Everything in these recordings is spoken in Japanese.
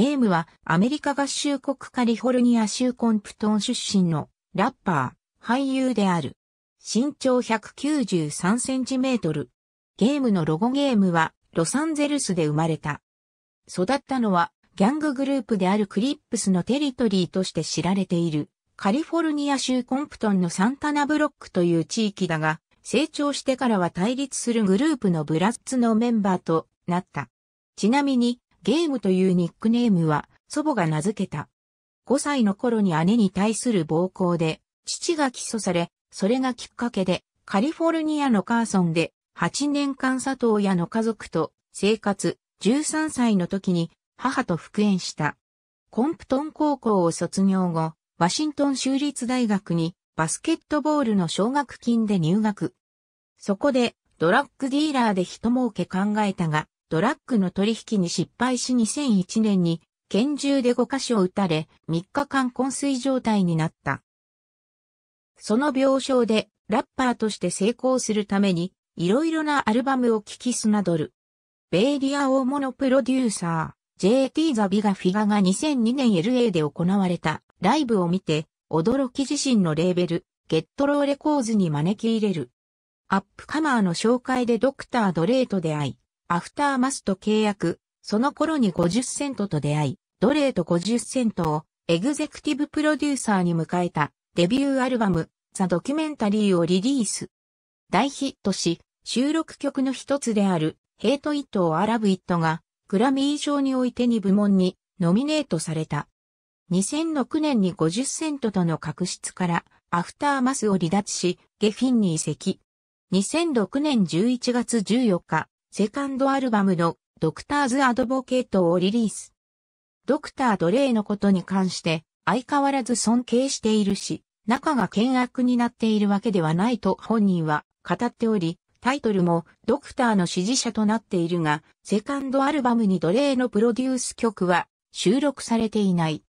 ゲームはアメリカ合衆国カリフォルニア州コンプトン出身のラッパー、俳優である。身長193センチメートル。ゲームのロゴゲームはロサンゼルスで生まれた。育ったのはギャンググループであるクリップスのテリトリーとして知られているカリフォルニア州コンプトンのサンタナブロックという地域だが、成長してからは対立するグループのブラッツのメンバーとなった。ちなみに、ゲームというニックネームは祖母が名付けた。5歳の頃に姉に対する暴行で、父が起訴され、それがきっかけで、カリフォルニアのカーソンで、8年間佐藤屋の家族と生活、13歳の時に母と復縁した。コンプトン高校を卒業後、ワシントン州立大学にバスケットボールの奨学金で入学。そこでドラッグディーラーで一儲け考えたが、ドラッグの取引に失敗し2001年に拳銃で5カ所を撃たれ3日間昏睡状態になった。その病床でラッパーとして成功するためにいろいろなアルバムを聴き砂どる。ベイリア大物プロデューサー JT ザビガフィガが2002年 LA で行われたライブを見て驚き自身のレーベルゲットローレコーズに招き入れる。アップカマーの紹介でドクター・ドレートで会い、アフターマスと契約、その頃に50セントと出会い、奴隷と50セントをエグゼクティブプロデューサーに迎えたデビューアルバム、ザ・ドキュメンタリーをリリース。大ヒットし、収録曲の一つである、ヘイト・イット・アラブ・イットが、グラミー賞において2部門にノミネートされた。2006年に50セントとの確執から、アフターマスを離脱し、ゲフィンに移籍。2006年11月14日、セカンドアルバムのドクターズ・アドボケートをリリース。ドクター・ドレイのことに関して相変わらず尊敬しているし、仲が険悪になっているわけではないと本人は語っており、タイトルもドクターの支持者となっているが、セカンドアルバムに奴隷のプロデュース曲は収録されていない。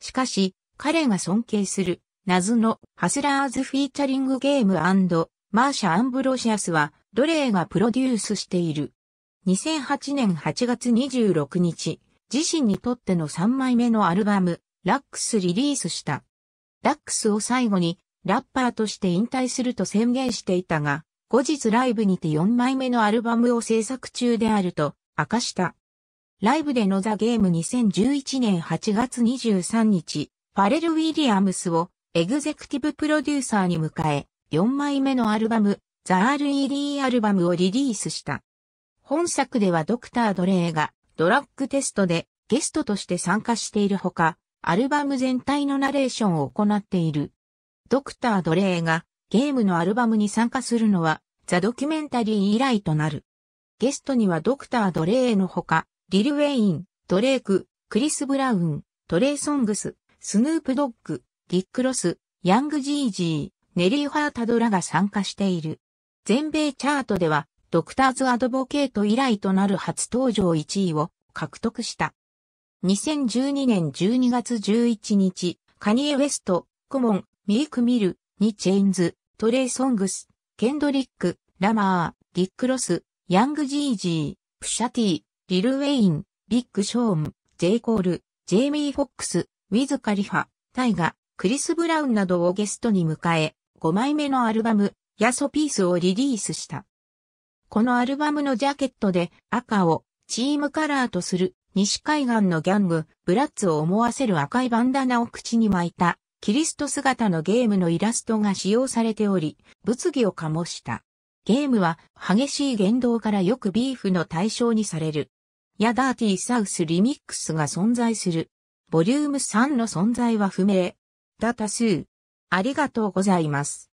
しかし、彼が尊敬する謎のハスラーズフィーチャリングゲームマーシャ・アンブロシアスはドレーがプロデュースしている。2008年8月26日、自身にとっての3枚目のアルバム、ラックスリリースした。ラックスを最後に、ラッパーとして引退すると宣言していたが、後日ライブにて4枚目のアルバムを制作中であると明かした。ライブでのザ・ゲーム2011年8月23日、ファレル・ウィリアムスをエグゼクティブプロデューサーに迎え、4枚目のアルバム、ザ・ RED アルバムをリリースした。本作ではドクター・ドレーがドラッグテストでゲストとして参加しているほか、アルバム全体のナレーションを行っている。ドクター・ドレーがゲームのアルバムに参加するのはザ・ドキュメンタリー以来となる。ゲストにはドクター・ドレーのほか、リル・ウェイン、ドレーク、クリス・ブラウン、トレイ・ソングス、スヌープ・ドッグ、ディック・ロス、ヤング・ジージー、ネリー・ファータドラが参加している。全米チャートでは、ドクターズアドボケート以来となる初登場1位を獲得した。2012年12月11日、カニエ・ウェスト、コモン、ミーク・ミル、ニ・チェインズ、トレイ・ソングス、ケンドリック、ラマー、ディック・ロス、ヤング・ジージー、プシャティ、リル・ウェイン、ビッグ・ショーン、ジェイ・コール、ジェイミー・フォックス、ウィズ・カリファ、タイガ、クリス・ブラウンなどをゲストに迎え、5枚目のアルバム、ヤソピースをリリースした。このアルバムのジャケットで赤をチームカラーとする西海岸のギャング、ブラッツを思わせる赤いバンダナを口に巻いたキリスト姿のゲームのイラストが使用されており、物議を醸した。ゲームは激しい言動からよくビーフの対象にされる。やダーティーサウスリミックスが存在する。ボリューム3の存在は不明。だ多数。ありがとうございます。